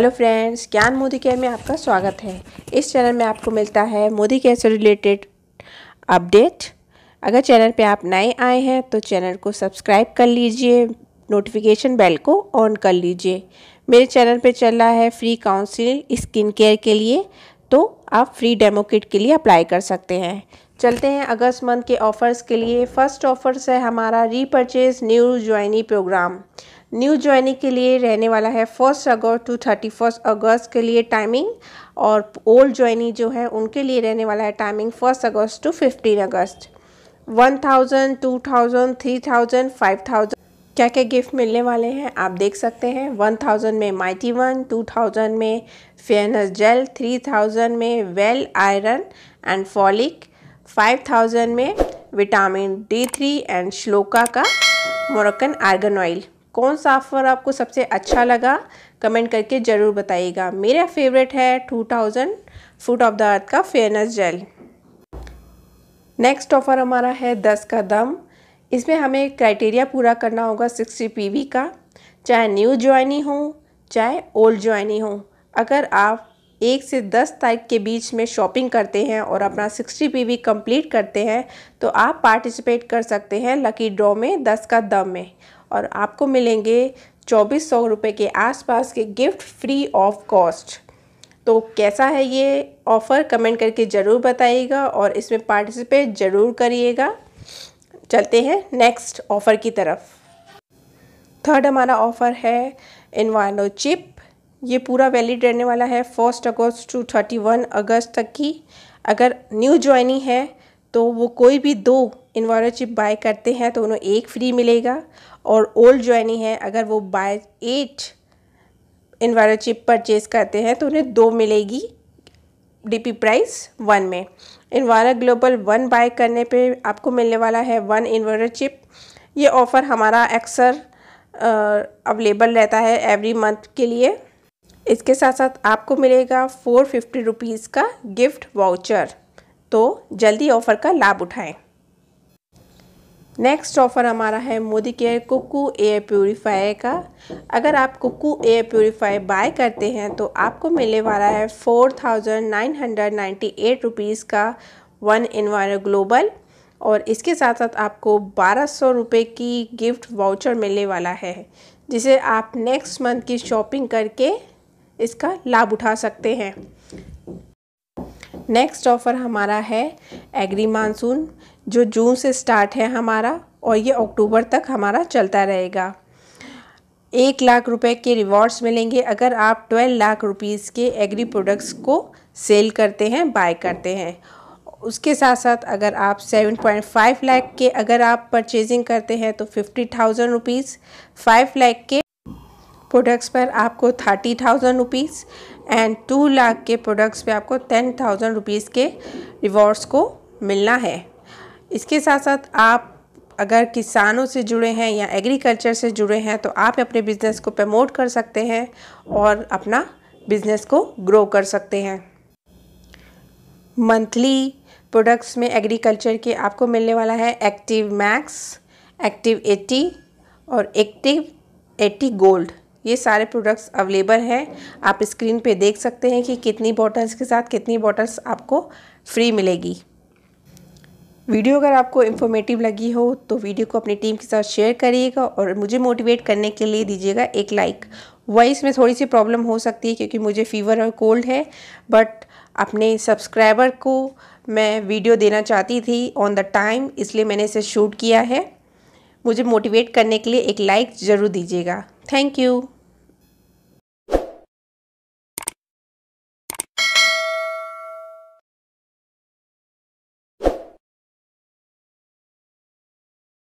Hello friends ज्ञान Modi care में आपका स्वागत है इस चैनल में आपको मिलता है मोदी केयर से रिलेटेड अपडेट अगर चैनल पे आप नए आए हैं तो चैनल को सब्सक्राइब कर लीजिए नोटिफिकेशन बेल को ऑन कर लीजिए मेरे चैनल पे चल रहा है फ्री काउंसिल स्किन केयर के लिए तो आप फ्री डेमो किट के लिए अप्लाई कर सकते हैं चलते हैं अगस्त मंथ के ऑफ़र्स के लिए फ़र्स्ट ऑफ़र्स है हमारा repurchase new joinee program new joining के लिए रहने वाला है first August to thirty first August के लिए टाइमिंग और ओल्ड ज्वाइनिंग जो है उनके लिए रहने वाला है timing first August to fifteen August one thousand two thousand three thousand five thousand क्या क्या गिफ्ट मिलने वाले हैं आप देख सकते हैं वन थाउजेंड में माइटी वन टू थाउजेंड में फेयरनेस जेल थ्री थाउजेंड में well iron and folic five thousand में vitamin D three and Shloka का मोरक्कन आर्गन ऑयल कौन सा ऑफ़र आपको सबसे अच्छा लगा कमेंट करके ज़रूर बताइएगा मेरा फेवरेट है two thousand fruit of the earth का फेयरनेस जेल नेक्स्ट ऑफ़र हमारा है दस का दम इसमें हमें क्राइटेरिया पूरा करना होगा सिक्सटी पीवी का चाहे न्यू ज्वाइनी हो चाहे ओल्ड ज्वाइनी हो अगर आप एक से दस तारीख के बीच में शॉपिंग करते हैं और अपना सिक्सटी पी वी कंप्लीट करते हैं तो आप पार्टिसिपेट कर सकते हैं लकी ड्रॉ में दस का दम में और आपको मिलेंगे चौबीस सौ रुपये के आसपास के गिफ्ट फ्री ऑफ कॉस्ट तो कैसा है ये ऑफ़र कमेंट करके ज़रूर बताइएगा और इसमें पार्टिसिपेट ज़रूर करिएगा चलते हैं नेक्स्ट ऑफ़र की तरफ थर्ड हमारा ऑफ़र है इन्वानो चिप ये पूरा वैलिड रहने वाला है first August to thirty one August तक की अगर न्यू ज्वाइनिंग है तो वो कोई भी दो इन्वानो चिप बाय करते हैं तो उन्हें एक फ्री मिलेगा और ओल्ड ज्वाइनी है अगर वो buy eight enviro chip purchase करते हैं तो उन्हें दो मिलेगी डीपी प्राइस वन में इन्वायरा ग्लोबल वन बाय करने पे आपको मिलने वाला है वन इन्वर्टर चिप ये ऑफ़र हमारा अक्सर अवेलेबल रहता है एवरी मंथ के लिए इसके साथ साथ आपको मिलेगा फ़ोर फिफ्टी रुपीज़ का गिफ्ट वाउचर तो जल्दी ऑफ़र का लाभ उठाएं नेक्स्ट ऑफ़र हमारा है मोदी केयर कुकू एयर प्योरीफायर का अगर आप कुकू एयर प्योरीफायर बाय करते हैं तो आपको मिलने वाला है four thousand nine hundred ninety eight rupees का वन इन्वायर ग्लोबल और इसके साथ साथ आपको बारह सौ रुपये की गिफ्ट वाउचर मिलने वाला है जिसे आप नेक्स्ट मंथ की शॉपिंग करके इसका लाभ उठा सकते हैं नेक्स्ट ऑफ़र हमारा है एग्री मानसून जो जून से स्टार्ट है हमारा और ये अक्टूबर तक हमारा चलता रहेगा एक लाख रुपए के रिवॉर्ड्स मिलेंगे अगर आप ट्वेल्व लाख रुपीज़ के एग्री प्रोडक्ट्स को सेल करते हैं बाय करते हैं उसके साथ साथ अगर आप सेवन पॉइंट फाइव लाख के अगर आप परचेजिंग करते हैं तो fifty thousand rupees five lakh के प्रोडक्ट्स पर आपको thirty thousand rupees and two lakh के प्रोडक्ट्स पे आपको टेन थाउजेंड रुपीज़ के रिवॉर्ड्स को मिलना है इसके साथ साथ आप अगर किसानों से जुड़े हैं या एग्रीकल्चर से जुड़े हैं तो आप अपने बिज़नेस को प्रमोट कर सकते हैं और अपना बिज़नेस को ग्रो कर सकते हैं मंथली प्रोडक्ट्स में एग्रीकल्चर के आपको मिलने वाला है एक्टिव मैक्स एक्टिव एटी और एक्टिव एटी गोल्ड ये सारे प्रोडक्ट्स अवेलेबल हैं आप स्क्रीन पे देख सकते हैं कि कितनी बॉटल्स के साथ कितनी बॉटल्स आपको फ्री मिलेगी वीडियो अगर आपको इन्फॉर्मेटिव लगी हो तो वीडियो को अपनी टीम के साथ शेयर करिएगा और मुझे मोटिवेट करने के लिए दीजिएगा एक लाइक वॉइस में थोड़ी सी प्रॉब्लम हो सकती है क्योंकि मुझे फीवर और कोल्ड है बट अपने सब्सक्राइबर को मैं वीडियो देना चाहती थी ऑन द टाइम इसलिए मैंने इसे शूट किया है मुझे मोटिवेट करने के लिए एक लाइक ज़रूर दीजिएगा Thank you.